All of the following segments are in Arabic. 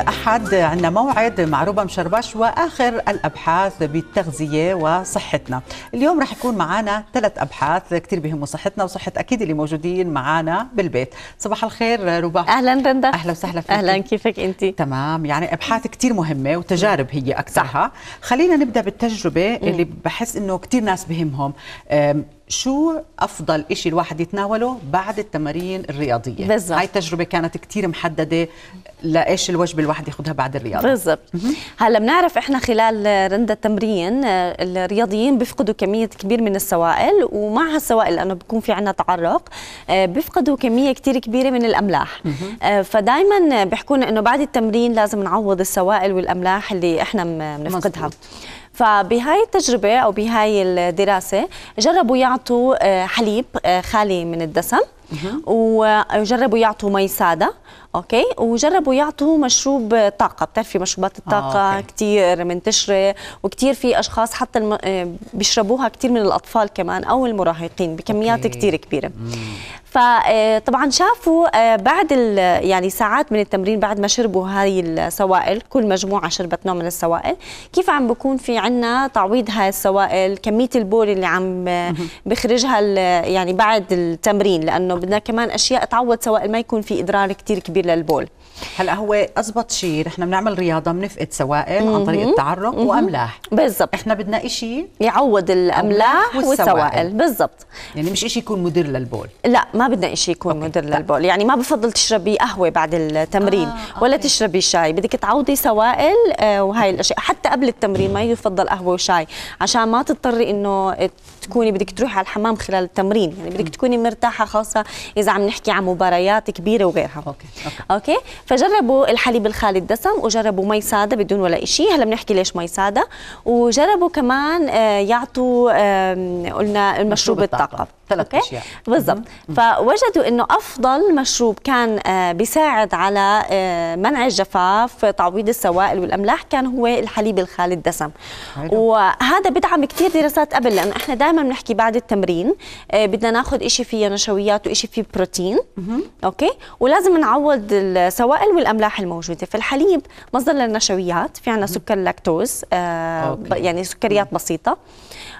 الأحد عندنا موعد مع روبا مشربش وآخر الأبحاث بالتغذية وصحتنا اليوم رح يكون معنا ثلاث أبحاث كتير بيهموا صحتنا وصحة أكيد اللي موجودين معنا بالبيت صباح الخير ربا أهلا رندا أهلا وسهلا فيك أهلا كيفك أنت تمام يعني أبحاث كتير مهمة وتجارب هي أكثرها خلينا نبدأ بالتجربة اللي بحس إنه كتير ناس بهمهم شو افضل شيء الواحد يتناوله بعد التمارين الرياضيه بالزبط. هاي التجربه كانت كثير محدده لايش الوجبه الواحد ياخذها بعد الرياضه بالضبط هلا بنعرف احنا خلال رندة التمرين آه، الرياضيين بيفقدوا كميه كبير من السوائل ومع هالسوائل لانه بيكون في عندنا تعرق آه، بيفقدوا كميه كثير كبيره من الاملاح آه، فدائما بيحكونا انه بعد التمرين لازم نعوض السوائل والاملاح اللي احنا بنفقدها مزبوط. فبهاي التجربة أو بهاي الدراسة جربوا يعطوا آه، حليب آه، خالي من الدسم وجربوا يعطوا مي ساده اوكي وجربوا يعطوا مشروب طاقه بتعرفي مشروبات آه، الطاقه آه، كثير منتشره وكثير في اشخاص حتى الم... آه، بيشربوها كثير من الاطفال كمان او المراهقين بكميات كثير كبيره مم. فطبعا آه، شافوا بعد يعني ساعات من التمرين بعد ما شربوا هاي السوائل كل مجموعه شربت نوع من السوائل كيف عم بكون في عندنا تعويض هاي السوائل كميه البول اللي عم بخرجها يعني بعد التمرين لانه بدنا كمان اشياء تعوض سوائل ما يكون في اضرار كثير كبير للبول هلا هو اضبط شيء نحن بنعمل رياضه بنفقد سوائل عن طريق التعرق واملاح بالضبط احنا بدنا شيء يعوض الاملاح والسوائل, والسوائل. بالضبط يعني مش شيء يكون مدر للبول لا ما بدنا شيء يكون أوكي. مدر طيب. للبول يعني ما بفضل تشربي قهوه بعد التمرين آه. آه، ولا أوكي. تشربي شاي بدك تعوضي سوائل آه، وهي الاشياء حتى قبل التمرين ما يفضل قهوه وشاي عشان ما تضطري انه تكوني بدك تروحي على الحمام خلال التمرين يعني بدك تكوني مرتاحه خاصه اذا عم نحكي عن مباريات كبيره وغيرها اوكي اوكي, أوكي؟ فجربوا الحليب الخالي الدسم وجربوا مي ساده بدون ولا شيء هلا بنحكي ليش مي ساده وجربوا كمان آه، يعطوا قلنا المشروب الطاقه ثلاث اشياء بالضبط فوجدوا انه افضل مشروب كان آه، بيساعد على آه، منع الجفاف تعويض السوائل والاملاح كان هو الحليب الخالي الدسم وهذا بدعم كثير دراسات قبل لانه احنا دائما بنحكي بعد التمرين بدنا ناخذ شيء فيه نشويات وشيء فيه بروتين اوكي ولازم نعوض السوائل السائل والاملاح الموجوده في الحليب مصدر للنشويات في عندنا سكر لاكتوز آه يعني سكريات بسيطه آه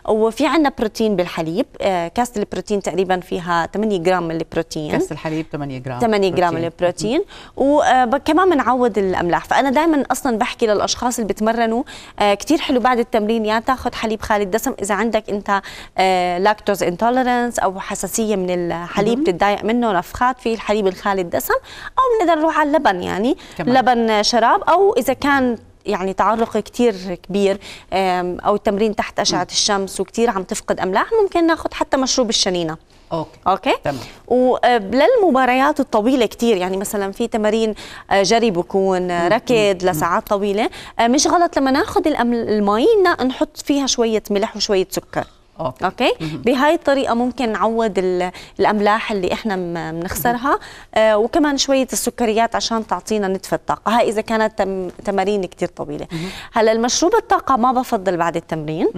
وفي عندنا بروتين بالحليب آه، كاسه البروتين تقريبا فيها 8 جرام من البروتين كاسه الحليب 8 جرام 8 جرام من البروتين وكمان آه، بنعوض الاملاح فانا دائما اصلا بحكي للاشخاص اللي بتمرنوا آه، كثير حلو بعد التمرين يا تاخذ حليب خالي الدسم اذا عندك انت لاكتوز انتولرنس او حساسيه من الحليب بتتضايق منه نفخات في الحليب الخالي الدسم او بنقدر نروح على اللبن يعني كمان. لبن شراب او اذا كان يعني تعرق كتير كبير او التمرين تحت اشعه الشمس وكتير عم تفقد املاح ممكن ناخذ حتى مشروب الشنينه اوكي اوكي تمام وللمباريات آه، الطويله كثير يعني مثلا في تمارين آه، جري بكون آه، ركض لساعات طويله مش غلط لما ناخذ المي نحط فيها شويه ملح وشويه سكر اوكي, أوكي؟ بهاي الطريقه ممكن نعوض الاملاح اللي احنا بنخسرها آه وكمان شويه السكريات عشان تعطينا نتفه الطاقه هاي اذا كانت تم تمارين كثير طويله هلا المشروب الطاقه ما بفضل بعد التمرين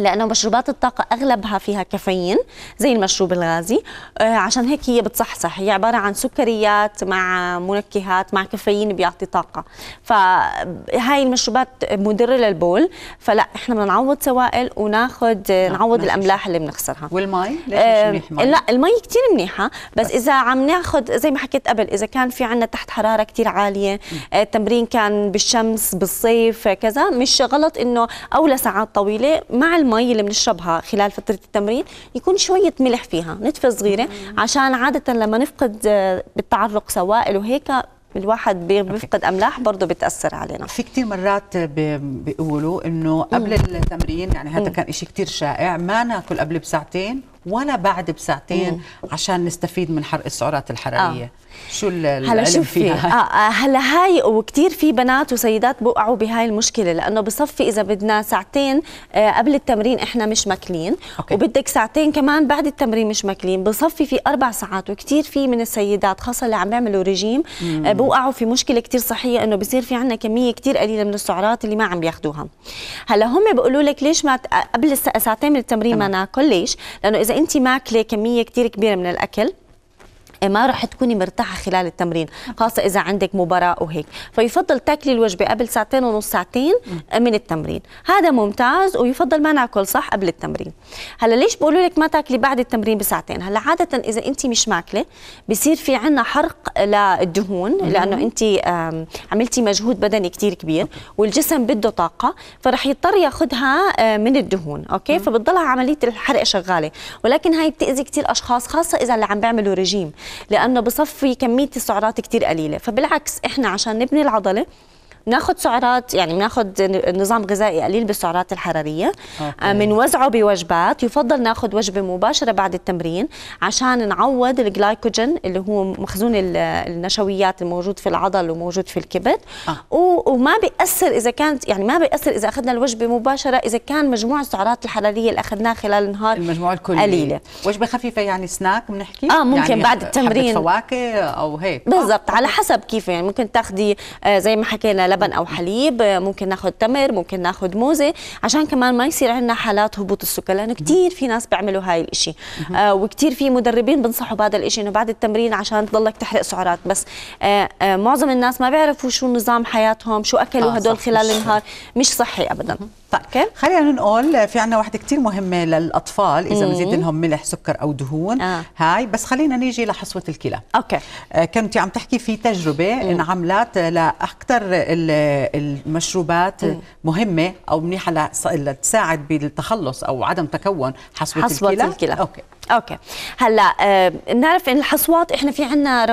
لانه مشروبات الطاقه اغلبها فيها كافيين زي المشروب الغازي آه، عشان هيك هي بتصحصح هي عباره عن سكريات مع منكهات مع كافيين بيعطي طاقه فهاي المشروبات مضره للبول فلا احنا بدنا نعوض سوائل وناخذ آه، نعم، نعوض الاملاح اللي بنخسرها والمي ليش مش آه، منيح مي؟ لا المي كثير منيحه بس, بس اذا عم ناخذ زي ما حكيت قبل اذا كان في عندنا تحت حراره كثير عاليه التمرين كان بالشمس بالصيف كذا مش غلط انه او ساعات طويله مع الم المي اللي بنشربها خلال فتره التمرين يكون شويه ملح فيها نتفه صغيره عشان عاده لما نفقد آه، بالتعرق سوائل وهيك الواحد بيفقد املاح برضه بتاثر علينا في كثير مرات بيقولوا انه قبل التمرين يعني هذا كان شيء كثير شائع ما ناكل قبل بساعتين ولا بعد بساعتين مم. عشان نستفيد من حرق السعرات آه. الحراريه آه. شو هلا شوفي آه هلا هاي وكثير في بنات وسيدات بوقعوا بهاي المشكله لانه بصفي اذا بدنا ساعتين آه قبل التمرين احنا مش ماكلين وبدك ساعتين كمان بعد التمرين مش ماكلين بصفي في اربع ساعات وكثير في من السيدات خاصه اللي عم بيعملوا ريجيم آه بوقعوا في مشكله كثير صحيه انه بصير في عندنا كميه كثير قليله من السعرات اللي ما عم بياخذوها هلا هم بيقولوا لك ليش ما قبل ساعتين من التمرين ما ناكل ليش لانه اذا انت ماكله كميه كتير كبيره من الاكل ما راح تكوني مرتاحه خلال التمرين خاصه اذا عندك مباراه وهيك فيفضل تاكلي الوجبه قبل ساعتين ونص ساعتين آه، من التمرين هذا ممتاز ويفضل ما ناكل صح قبل التمرين هلا ليش بقولوا لك ما تاكلي بعد التمرين بساعتين هلا عاده اذا انت مش ماكله بصير في عندنا حرق للدهون لانه انت عملتي مجهود بدني كثير كبير والجسم بده طاقه فرح يضطر ياخذها آه، من الدهون اوكي فبتضلها عمليه الحرق شغاله ولكن هاي بتاذي كثير اشخاص خاصه اذا اللي عم بيعملوا رجيم لانه بصفي كميه السعرات كثير قليله فبالعكس احنا عشان نبني العضله بناخذ سعرات يعني بناخذ نظام غذائي قليل بالسعرات الحراريه آه، بنوزعه بوجبات يفضل ناخذ وجبه مباشره بعد التمرين عشان نعوض الجلايكوجين اللي هو مخزون النشويات الموجود في العضل وموجود في الكبد آه. وما بيأثر اذا كانت يعني ما بيأثر اذا اخذنا الوجبه مباشره اذا كان مجموع السعرات الحراريه اللي اخذناها خلال النهار المجموع الكلي قليله وجبه خفيفه يعني سناك بنحكي اه ممكن يعني بعد التمرين حبة فواكه او هيك بالضبط آه. على حسب كيف يعني ممكن تاخذي آه، زي ما حكينا لبن او حليب ممكن ناخذ تمر ممكن ناخذ موزه عشان كمان ما يصير عندنا حالات هبوط السكر لانه كثير في ناس بيعملوا هاي الشيء آه وكثير في مدربين بنصحوا بهذا الشيء انه بعد التمرين عشان تضلك تحرق سعرات بس آه آه معظم الناس ما بيعرفوا شو نظام حياتهم شو اكلوا آه هدول خلال النهار مش صحي ابدا طيب خلينا نقول في عنا واحدة كتير مهمة للأطفال إذا مزيد لهم ملح سكر أو دهون آه. هاي بس خلينا نيجي لحصوة الكلى أوكي آه كنت عم تحكي في تجربة مم. انعملت لأكثر المشروبات مم. مهمة أو منيحة لتساعد بالتخلص أو عدم تكون حصوة, حصوة الكلى حصوة الكلى أوكي اوكي هلا بنعرف آه، نعرف ان الحصوات احنا في عندنا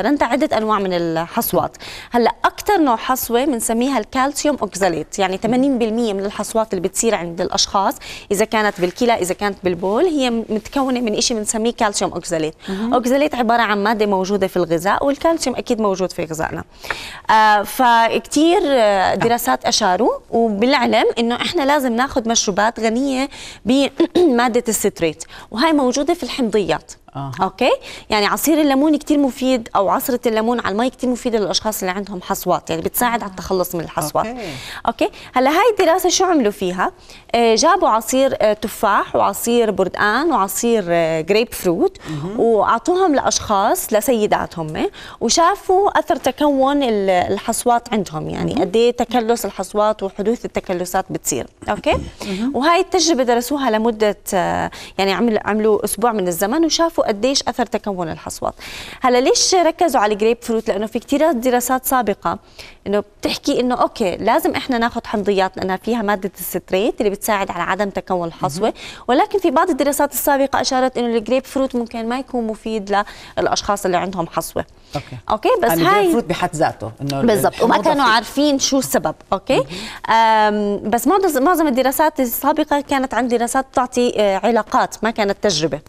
رندا آه، عده انواع من الحصوات هلا اكثر نوع حصوه بنسميها الكالسيوم اوكزاليت يعني 80% من الحصوات اللي بتصير عند الاشخاص اذا كانت بالكلى اذا كانت بالبول هي متكونه من شيء بنسميه كالسيوم اوكزاليت اوكزاليت عباره عن ماده موجوده في الغذاء والكالسيوم اكيد موجود في غذائنا آه فكتير آه، دراسات اشاروا وبالعلم انه احنا لازم ناخذ مشروبات غنيه بماده الستريت وهي موجوده موجودة في الحمضيات آه. اوكي يعني عصير الليمون كتير مفيد او عصره الليمون على المي كتير مفيده للاشخاص اللي عندهم حصوات يعني بتساعد آه. على التخلص من الحصوات اوكي, أوكي. هلا هاي الدراسه شو عملوا فيها آه جابوا عصير آه تفاح وعصير بردقان وعصير آه جريب فروت واعطوهم لاشخاص لسيدات هم إيه؟ وشافوا اثر تكون الحصوات عندهم يعني قد ايه تكلس الحصوات وحدوث التكلسات بتصير اوكي وهاي التجربه درسوها لمده آه، يعني عملوا عملوا اسبوع من الزمن وشافوا وقديش قديش اثر تكون الحصوات هلا ليش ركزوا على الجريب فروت لانه في كثير دراسات سابقه انه بتحكي انه اوكي لازم احنا ناخذ حمضيات لانها فيها ماده الستريت اللي بتساعد على عدم تكون الحصوه ولكن في بعض الدراسات السابقه اشارت انه الجريب فروت ممكن ما يكون مفيد للاشخاص اللي عندهم حصوه اوكي اوكي بس هاي فروت بحد ذاته انه بالضبط وما كانوا عارفين شو السبب اوكي بس معظم الدراسات السابقه كانت عن دراسات تعطي آه، علاقات ما كانت تجربه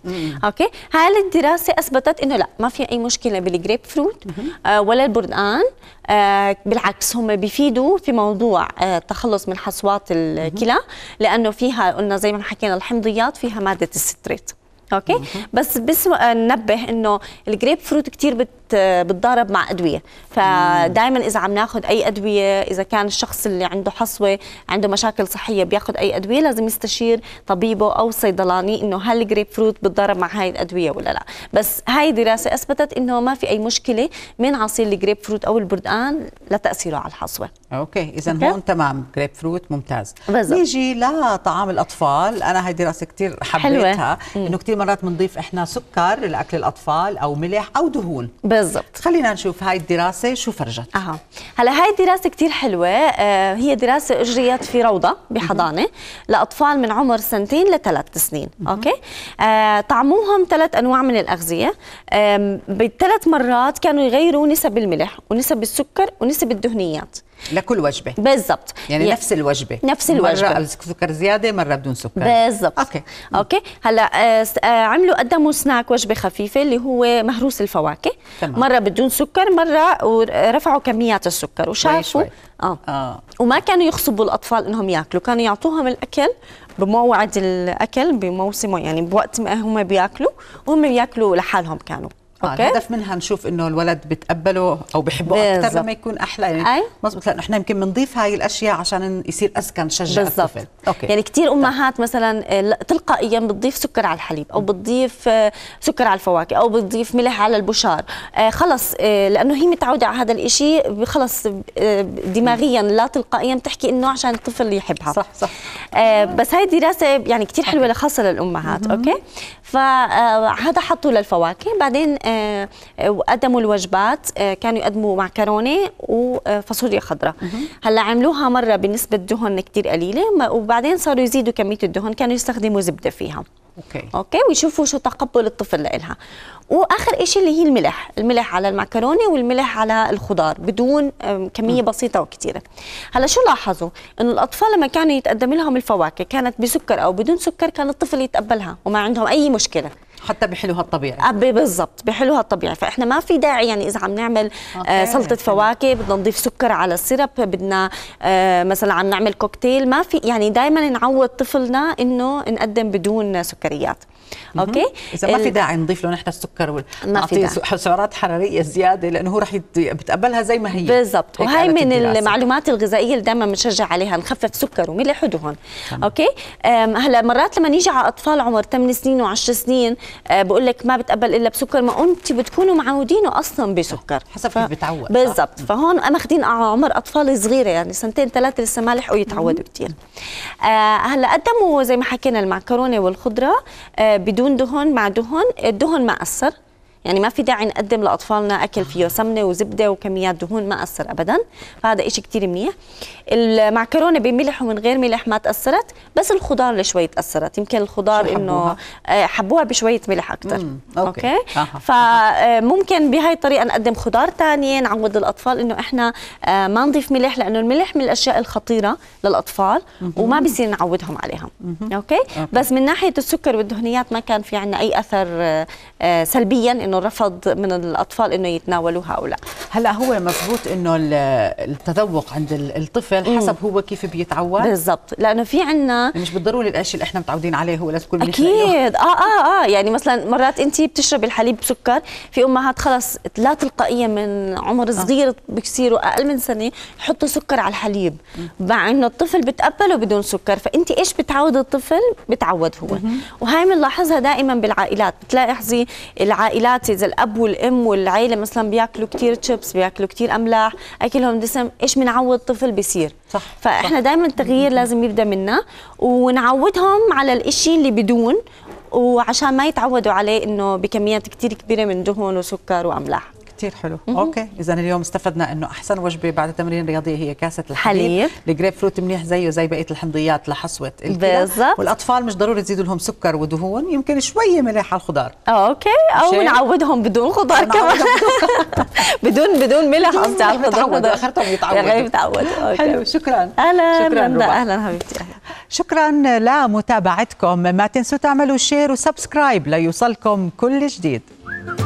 اوكي هاي الدراسه اثبتت انه لا ما في اي مشكله بالجريب فروت آه، ولا البردقان آه، بالعكس هم بيفيدوا في موضوع التخلص من حصوات الكلى لانه فيها قلنا زي ما حكينا الحمضيات فيها ماده الستريت اوكي بس بس ننبه انه الجريب فروت كثير بت بتضارب مع ادويه فدائما اذا عم ناخذ اي ادويه اذا كان الشخص اللي عنده حصوه عنده مشاكل صحيه بياخذ اي ادويه لازم يستشير طبيبه او صيدلاني انه هل الجريب فروت بتضارب مع هاي الادويه ولا لا بس هاي دراسه اثبتت انه ما في اي مشكله من عصير الجريب فروت او البردقان لتاثيره على الحصوه اوكي اذا هون تمام جريب فروت ممتاز بالزبط. نيجي لطعام الاطفال انا هاي دراسه كثير حبيتها انه كثير مرات بنضيف احنا سكر لاكل الاطفال او ملح او دهون بالضبط خلينا نشوف هاي الدراسة شو فرجت أها هلا هاي الدراسة كتير حلوة آه، هي دراسة أجريت في روضة بحضانة لأطفال من عمر سنتين لثلاث سنين أوكي آه، طعموهم ثلاث أنواع من الأغذية بثلاث بالثلاث مرات كانوا يغيروا نسب الملح ونسب السكر ونسب الدهنيات لكل وجبه بالظبط يعني, يعني نفس الوجبه نفس الوجبه مره سكر زياده مره بدون سكر بالظبط اوكي اوكي هلا آه، آه، عملوا قدموا سناك وجبه خفيفه اللي هو مهروس الفواكه تمام. مره بدون سكر مره ورفعوا كميات السكر وشافوا شوي شوي. آه. اه وما كانوا يخصبوا الاطفال انهم ياكلوا كانوا يعطوهم الاكل بموعد الاكل بموسمه يعني بوقت ما هم بياكلوا وهم بياكلوا لحالهم كانوا الهدف منها نشوف انه الولد بتقبله او بحبه اكثر لما يكون احلى يعني مزبوط لانه احنا يمكن بنضيف هاي الاشياء عشان يصير اذكى نشجع الطفل أوكي. يعني كثير طيب. امهات مثلا تلقائيا بتضيف سكر على الحليب او بتضيف آه، سكر على الفواكه او بتضيف ملح على البشار آه، خلص آه، لانه هي متعوده على هذا الشيء خلص دماغيا لا تلقائيا بتحكي انه عشان الطفل يحبها صح صح بس هاي الدراسه يعني كثير حلوه خاصه للامهات اوكي فهذا حطوا للفواكه بعدين آه، وقدموا الوجبات آه، كانوا يقدموا معكرونه وفاصوليا خضراء هلا عملوها مره بنسبه دهن كثير قليله وبعدين صاروا يزيدوا كميه الدهن كانوا يستخدموا زبده فيها اوكي اوكي ويشوفوا شو تقبل الطفل لها واخر شيء اللي هي الملح الملح على المعكرونه والملح على الخضار بدون كميه م. بسيطه وكثيره هلا شو لاحظوا انه الاطفال لما كانوا يتقدم لهم الفواكه كانت بسكر او بدون سكر كان الطفل يتقبلها وما عندهم اي مشكله حتى بحلوها الطبيعي ابي بالضبط بحلوها الطبيعي فاحنا ما في داعي يعني اذا عم نعمل آه سلطه حلو. فواكه بدنا نضيف سكر على السيرب بدنا آه مثلا عم نعمل كوكتيل ما في يعني دائما نعود طفلنا انه نقدم بدون سكريات اوكي اذا ما في داعي نضيف له نحن السكر وال... ما في داعي. سعرات حراريه زياده لانه هو راح يت... بتقبلها زي ما هي بالضبط وهي من الدراسة. المعلومات الغذائيه اللي دائما بنشجع عليها نخفف سكر وملح ودهون اوكي هلا مرات لما نيجي على اطفال عمر 8 سنين و10 سنين أه، بقول لك ما بتقبل الا بسكر ما انت بتكونوا معودينه اصلا بسكر حسب كيف ف... بتعود بالضبط فهون ماخذين عمر اطفال صغيره يعني سنتين ثلاثه لسه ما لحقوا يتعودوا كثير أه، هلا قدموا زي ما حكينا المعكرونه والخضره أه، بدون دهون مع دهون الدهون ما أثر يعني ما في داعي نقدم لاطفالنا اكل فيه سمنه وزبده وكميات دهون ما اثر ابدا فهذا شيء كثير منيح المعكرونه بملح ومن غير ملح ما تاثرت بس الخضار اللي شوي تاثرت يمكن الخضار انه آه، حبوها بشويه ملح اكثر اوكي, أوكي. أه. فممكن بهاي الطريقه نقدم خضار ثانيه نعود الاطفال انه احنا آه، ما نضيف ملح لانه الملح من الاشياء الخطيره للاطفال وما بصير نعودهم عليها أوكي؟, اوكي بس من ناحيه السكر والدهنيات ما كان في عندنا اي اثر آه، سلبيا انه انه رفض من الاطفال انه يتناولوها او لا هلا هو مزبوط انه التذوق عند الطفل حسب هو كيف بيتعود بالضبط لانه في عندنا مش بالضروري الاشي اللي احنا متعودين عليه هو لازم تكون اكيد اه اه اه يعني مثلا مرات انت بتشربي الحليب بسكر في امهات خلص لا تلقائيا من عمر آه. صغير آه. بكثير اقل من سنه يحطوا سكر على الحليب مع انه الطفل بتقبله بدون سكر فانت ايش بتعود الطفل بتعود هو وهي بنلاحظها دائما بالعائلات بتلاحظي العائلات مرات اذا الاب والام والعائله مثلا بياكلوا كثير تشيبس بياكلوا كثير املاح اكلهم دسم ايش بنعود الطفل بيصير صح فاحنا دائما التغيير لازم يبدا منا ونعودهم على الاشي اللي بدون وعشان ما يتعودوا عليه انه بكميات كثير كبيره من دهون وسكر واملاح كثير حلو مم. اوكي اذا اليوم استفدنا انه احسن وجبه بعد التمرين الرياضيه هي كاسه الحليب حليب. الجريب فروت منيح زيه زي بقيه الحمضيات لحصوه بالضبط والاطفال مش ضروري تزيدوا لهم سكر ودهون يمكن شويه ملح على الخضار اوكي او نعودهم بدون خضار كمان بدون بدون ملح قصدي على الخضار اخرتهم يتعودوا يعني يتعودوا حلو شكرا اهلا شكرا اهلا حبيبتي اهلا شكرا لمتابعتكم ما تنسوا تعملوا شير وسبسكرايب ليوصلكم كل جديد